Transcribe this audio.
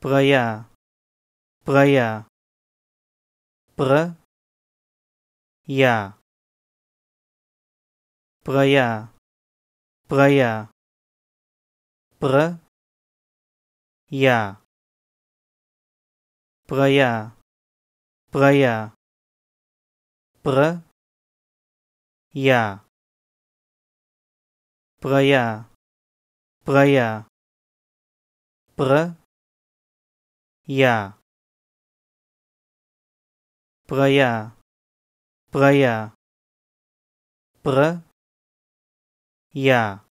Praya, praya, pra, ya, praya, praya, pra, ya, praya, praya, pra, ya, praya, praya, pra Ya. Praya. Praya. Pra. Ya.